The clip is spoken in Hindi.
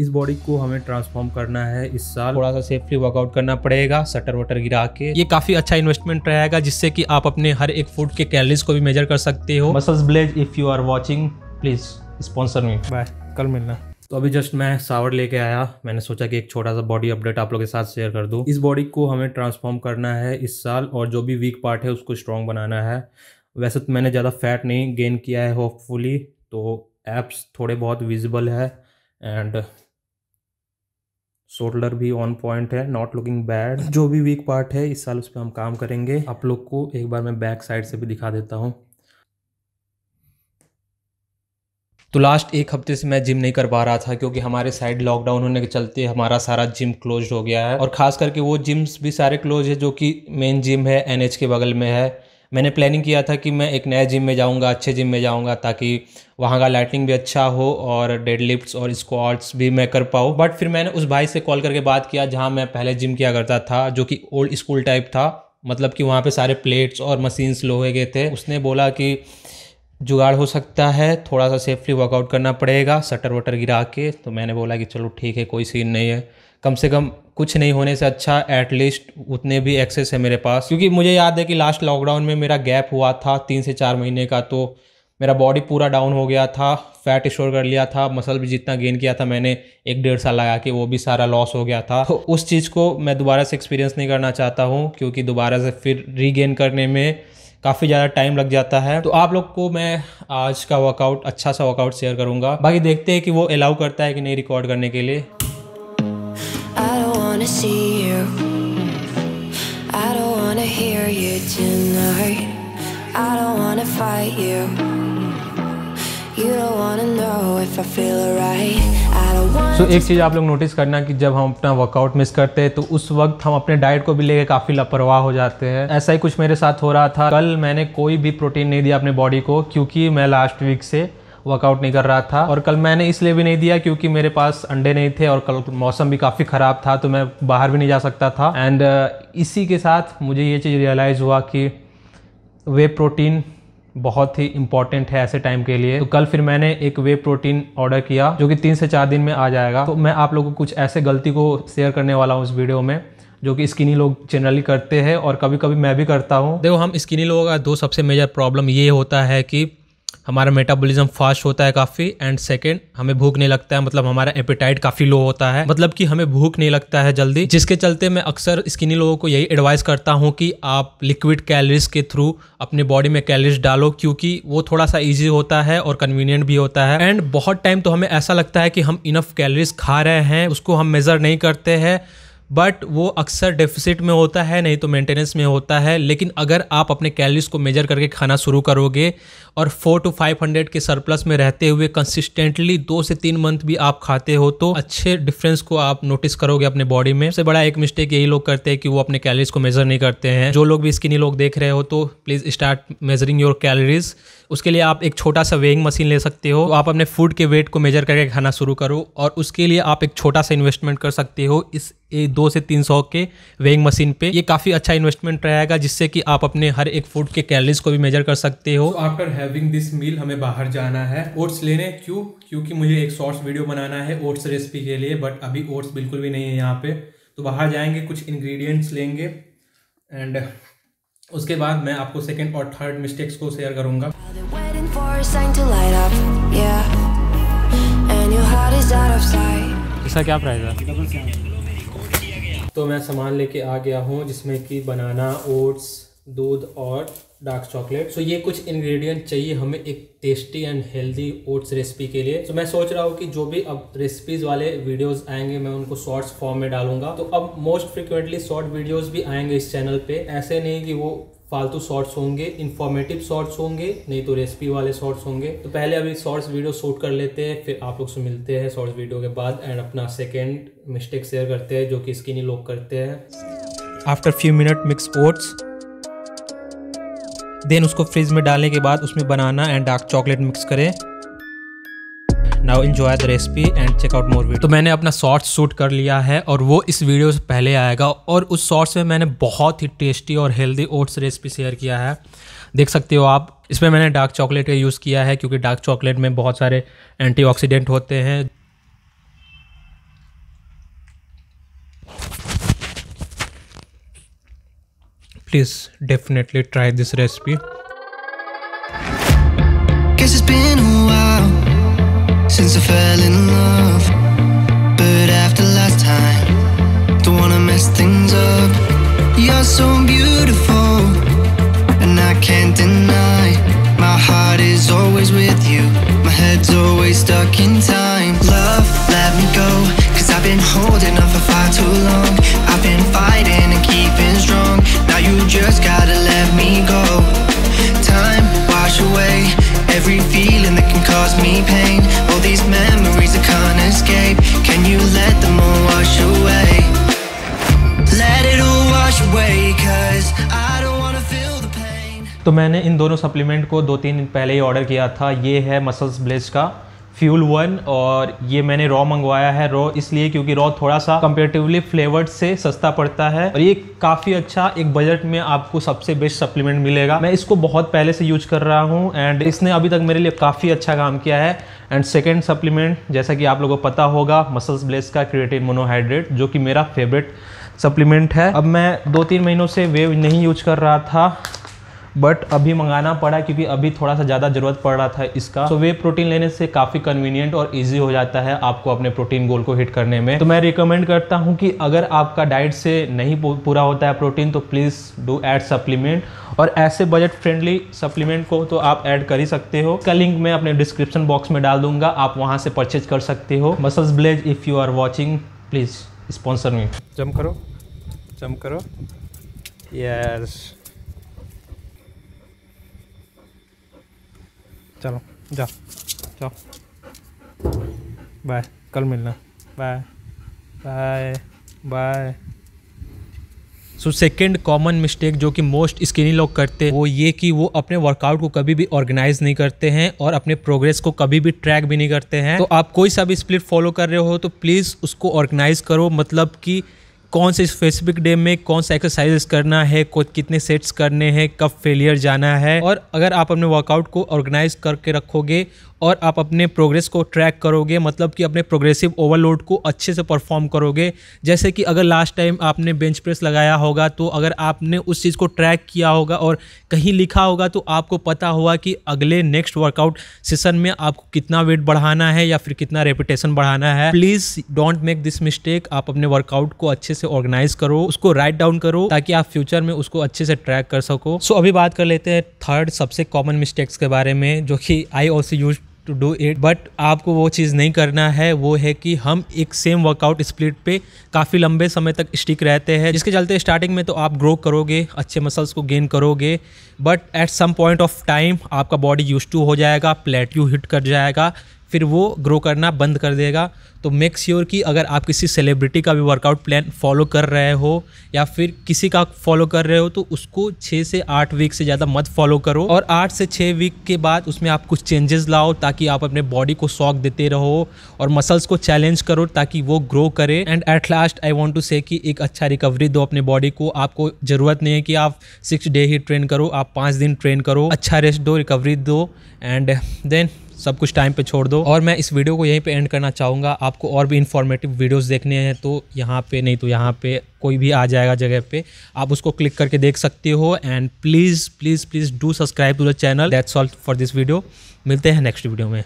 इस बॉडी को हमें ट्रांसफॉर्म करना है इस साल थोड़ा सा सेफली वर्कआउट करना पड़ेगा सटर वटर गिरा के ये काफी अच्छा इन्वेस्टमेंट रहेगा जिससे कि आप अपने हर एक फूड के कैलरीज को भी मेजर कर सकते हो MuscleBlaze if you are watching please sponsor me bye कल मिलना तो अभी जस्ट मैं सावर लेके आया मैंने सोचा कि एक छोटा सा बॉडी अपडेट आप लोगों के साथ शेयर कर दूं इस बॉडी को हमें ट्रांसफॉर्म करना है इस साल और जो भी वीक पार्ट है उसको स्ट्रॉन्ग बनाना है वैसे तो मैंने ज़्यादा फैट नहीं गेन किया है होपफुली तो एप्स थोड़े बहुत विजिबल है एंड शोल्डर भी ऑन पॉइंट है नॉट लुकिंग बैड जो भी वीक पार्ट है इस साल उस पर हम काम करेंगे आप लोग को एक बार मैं बैक साइड से भी दिखा देता हूँ तो लास्ट एक हफ्ते से मैं जिम नहीं कर पा रहा था क्योंकि हमारे साइड लॉकडाउन होने के चलते हमारा सारा जिम क्लोज हो गया है और ख़ास करके वो जिम्स भी सारे क्लोज है जो कि मेन जिम है एनएच के बगल में है मैंने प्लानिंग किया था कि मैं एक नए जिम में जाऊँगा अच्छे जिम में जाऊँगा ताकि वहाँ का लाइटिंग भी अच्छा हो और डेडलिफ्ट्स और स्क्वाट्स भी मैं कर पाऊँ बट फिर मैंने उस भाई से कॉल करके बात किया जहाँ मैं पहले जिम किया करता था जो कि ओल्ड स्कूल टाइप था मतलब कि वहाँ पर सारे प्लेट्स और मशीन्स लोहे गए थे उसने बोला कि जुगाड़ हो सकता है थोड़ा सा सेफली वर्कआउट करना पड़ेगा शटर वटर गिरा के तो मैंने बोला कि चलो ठीक है कोई सीन नहीं है कम से कम कुछ नहीं होने से अच्छा एटलीस्ट उतने भी एक्सेस है मेरे पास क्योंकि मुझे याद है कि लास्ट लॉकडाउन में मेरा गैप हुआ था तीन से चार महीने का तो मेरा बॉडी पूरा डाउन हो गया था फैट स्टोर कर लिया था मसल भी जितना गेन किया था मैंने एक डेढ़ साल लगा के वो भी सारा लॉस हो गया था तो उस चीज़ को मैं दोबारा से एक्सपीरियंस नहीं करना चाहता हूँ क्योंकि दोबारा से फिर रीगेन करने में काफ़ी ज़्यादा टाइम लग जाता है तो आप लोग को मैं आज का वर्कआउट अच्छा सा वर्कआउट शेयर करूँगा बाकी देखते हैं कि वो अलाउ करता है कि नहीं रिकॉर्ड करने के लिए wanna see you. I don't wanna hear you tonight. I don't wanna fight you. You don't wanna know if I feel alright. तो so, एक चीज़ आप लोग नोटिस करना कि जब हम अपना वर्कआउट मिस करते हैं तो उस वक्त हम अपने डाइट को भी लेके काफ़ी लापरवाह हो जाते हैं ऐसा ही कुछ मेरे साथ हो रहा था कल मैंने कोई भी प्रोटीन नहीं दिया अपने बॉडी को क्योंकि मैं लास्ट वीक से वर्कआउट नहीं कर रहा था और कल मैंने इसलिए भी नहीं दिया क्योंकि मेरे पास अंडे नहीं थे और कल मौसम भी काफ़ी ख़राब था तो मैं बाहर भी नहीं जा सकता था एंड uh, इसी के साथ मुझे ये चीज़ रियलाइज़ हुआ कि वे प्रोटीन बहुत ही इंपॉर्टेंट है ऐसे टाइम के लिए तो कल फिर मैंने एक वे प्रोटीन ऑर्डर किया जो कि तीन से चार दिन में आ जाएगा तो मैं आप लोगों को कुछ ऐसे गलती को शेयर करने वाला हूँ इस वीडियो में जो कि स्किनी लोग जनरली करते हैं और कभी कभी मैं भी करता हूँ देखो हम स्किनी लोगों का दो सबसे मेजर प्रॉब्लम ये होता है कि हमारा मेटाबॉलिज्म फास्ट होता है काफ़ी एंड सेकेंड हमें भूख नहीं लगता है मतलब हमारा एपिटाइट काफ़ी लो होता है मतलब कि हमें भूख नहीं लगता है जल्दी जिसके चलते मैं अक्सर स्किनी लोगों को यही एडवाइस करता हूँ कि आप लिक्विड कैलरीज के थ्रू अपने बॉडी में कैलरीज डालो क्योंकि वो थोड़ा सा ईजी होता है और कन्वीनियंट भी होता है एंड बहुत टाइम तो हमें ऐसा लगता है कि हम इनफ कैलरीज खा रहे हैं उसको हम मेज़र नहीं करते हैं बट वो अक्सर डेफिसिट में होता है नहीं तो मेंटेनेंस में होता है लेकिन अगर आप अपने कैलरीज को मेजर करके खाना शुरू करोगे और फोर टू फाइव हंड्रेड के सरप्लस में रहते हुए कंसिस्टेंटली दो से तीन मंथ भी आप खाते हो तो अच्छे डिफरेंस को आप नोटिस करोगे अपने बॉडी में सबसे बड़ा एक मिस्टेक यही लोग करते हैं कि वो अपने कैलरीज को मेजर नहीं करते हैं जो लोग भी स्किनी लोग देख रहे हो तो please start measuring your calories उसके लिए आप एक छोटा सा वेइंग मशीन ले सकते हो तो आप अपने फूड के वेट को मेजर करके खाना शुरू करो और उसके लिए आप एक छोटा सा इन्वेस्टमेंट कर सकते हो इस ये दो से तीन सौ के वेइंग मशीन पे ये काफ़ी अच्छा इन्वेस्टमेंट रहेगा जिससे कि आप अपने हर एक फूड के कैलरीज को भी मेजर कर सकते हो आफ्टर हैविंग दिस मील हमें बाहर जाना है ओट्स लेने क्यों क्योंकि मुझे एक शॉर्ट्स वीडियो बनाना है ओट्स रेसिपी के लिए बट अभी ओट्स बिल्कुल भी नहीं है यहाँ पे तो बाहर जाएंगे कुछ इन्ग्रीडियंट्स लेंगे एंड उसके बाद मैं आपको सेकेंड और थर्ड मिस्टेक्स को शेयर करूंगा जैसा क्या प्राइस है तो मैं सामान लेके आ गया हूँ जिसमें कि बनाना ओट्स दूध और डार्क चॉकलेट सो so, ये कुछ इंग्रेडिएंट चाहिए हमें एक tasty and healthy oats recipe के लिए तो so, मैं सोच रहा हूँ कि जो भी अब रेसिपीज वाले वीडियोस आएंगे मैं उनको शॉर्ट्स फॉर्म में डालूंगा तो अब मोस्ट फ्रिक्वेंटली शॉर्ट वीडियोस भी आएंगे इस चैनल पे ऐसे नहीं कि वो फालतू शॉर्ट्स होंगे इन्फॉर्मेटिव शॉर्ट्स होंगे नहीं तो रेसिपी वाले शॉर्ट्स होंगे तो पहले अभी शॉर्ट्स वीडियो शूट कर लेते हैं फिर आप लोग से मिलते हैं शॉर्ट्स वीडियो के बाद एंड अपना सेकेंड मिस्टेक शेयर करते हैं जो कि ही लोग करते हैं after few minute mix oats then उसको फ्रिज में डालने के बाद उसमें banana and dark chocolate mix करें now enjoy the recipe and check out more video तो मैंने अपना शॉर्ट्स शूट कर लिया है और वो इस वीडियो से पहले आएगा और उस शॉर्ट्स में मैंने बहुत ही टेस्टी और हेल्दी ओट्स रेसिपी शेयर किया है देख सकते हो आप इसमें मैंने डार्क चॉकलेट का यूज़ किया है क्योंकि डार्क चॉकलेट में बहुत सारे एंटीऑक्सीडेंट होते हैं please definitely try this recipe. since I fell in love But after last time Don't wanna mess things up You're so beautiful तो मैंने इन दोनों सप्लीमेंट को दो तीन दिन पहले ही ऑर्डर किया था ये है मसल्स ब्लेस का फ्यूल वन और ये मैंने रॉ मंगवाया है रॉ इसलिए क्योंकि रॉ थोड़ा सा कंपेरेटिवली फ्लेवर्ड से सस्ता पड़ता है और ये काफ़ी अच्छा एक बजट में आपको सबसे बेस्ट सप्लीमेंट मिलेगा मैं इसको बहुत पहले से यूज कर रहा हूँ एंड इसने अभी तक मेरे लिए काफ़ी अच्छा काम किया है एंड सेकेंड सप्लीमेंट जैसा कि आप लोगों को पता होगा मसल्स ब्लेस का क्रिएटिव मोनोहाइड्रेट जो कि मेरा फेवरेट सप्लीमेंट है अब मैं दो तीन महीनों से वेव नहीं यूज कर रहा था बट अभी मंगाना पड़ा क्योंकि अभी थोड़ा सा ज़्यादा ज़रूरत पड़ रहा था इसका तो वे प्रोटीन लेने से काफ़ी कन्वीनियंट और ईजी हो जाता है आपको अपने प्रोटीन गोल को हिट करने में तो मैं रिकमेंड करता हूँ कि अगर आपका डाइट से नहीं पूरा होता है प्रोटीन तो प्लीज़ डू ऐड सप्लीमेंट और ऐसे बजट फ्रेंडली सप्लीमेंट को तो आप ऐड कर ही सकते हो इसका लिंक मैं अपने डिस्क्रिप्शन बॉक्स में डाल दूंगा आप वहाँ से परचेज कर सकते हो MuscleBlaze if you are watching please sponsor me gym करो जम करो यस चलो जा चलो बाय कल मिलना bye bye bye so second common mistake जो कि मोस्ट स्किनी लोग करते हैं वो ये कि वो अपने वर्कआउट को कभी भी ऑर्गेनाइज नहीं करते हैं और अपने प्रोग्रेस को कभी भी ट्रैक भी नहीं करते हैं तो आप कोई सा भी स्प्लिट फॉलो कर रहे हो तो प्लीज़ उसको ऑर्गेनाइज करो मतलब कि कौन से स्पेसिफिक डे में कौन सा एक्सरसाइजेस करना है कितने सेट्स करने हैं कब फेलियर जाना है और अगर आप अपने वर्कआउट को ऑर्गेनाइज करके रखोगे और आप अपने प्रोग्रेस को ट्रैक करोगे मतलब कि अपने प्रोग्रेसिव ओवरलोड को अच्छे से परफॉर्म करोगे जैसे कि अगर लास्ट टाइम आपने बेंच प्रेस लगाया होगा तो अगर आपने उस चीज़ को ट्रैक किया होगा और कहीं लिखा होगा तो आपको पता होगा कि अगले नेक्स्ट वर्कआउट सेशन में आपको कितना वेट बढ़ाना है या फिर कितना रेपिटेशन बढ़ाना है please don't make this mistake आप अपने वर्कआउट को अच्छे से ऑर्गेनाइज करो उसको राइट डाउन करो ताकि आप फ्यूचर में उसको अच्छे से ट्रैक कर सको सो so, अभी बात कर लेते हैं थर्ड सबसे कॉमन मिस्टेक्स के बारे में जो कि I also use to do it but आपको वो चीज़ नहीं करना है वो है कि हम एक सेम वर्कआउट स्प्लिट पे काफ़ी लंबे समय तक स्टिक रहते हैं जिसके चलते स्टार्टिंग में तो आप ग्रो करोगे अच्छे मसल्स को गेन करोगे but at some point of time आपका बॉडी यूज टू हो जाएगा प्लेट्यू हिट कर जाएगा फिर वो ग्रो करना बंद कर देगा तो मेक श्योर sure कि अगर आप किसी सेलिब्रिटी का भी वर्कआउट प्लान फॉलो कर रहे हो या फिर किसी का फॉलो कर रहे हो तो उसको छः से आठ वीक से ज़्यादा मत फॉलो करो और आठ से छः वीक के बाद उसमें आप कुछ चेंजेस लाओ ताकि आप अपने बॉडी को शॉक देते रहो और मसल्स को चैलेंज करो ताकि वो ग्रो करे and at last I want to say कि एक अच्छा रिकवरी दो अपने बॉडी को आपको ज़रूरत नहीं है कि आप सिक्स डे ही ट्रेन करो आप पाँच दिन ट्रेन करो अच्छा रेस्ट दो रिकवरी दो एंड देन सब कुछ टाइम पे छोड़ दो और मैं इस वीडियो को यहीं पे एंड करना चाहूँगा आपको और भी इन्फॉर्मेटिव वीडियोस देखने हैं तो यहाँ पे नहीं तो यहाँ पे कोई भी आ जाएगा जगह पे आप उसको क्लिक करके देख सकते हो and please please please do subscribe to the channel that's all for this video मिलते हैं नेक्स्ट वीडियो में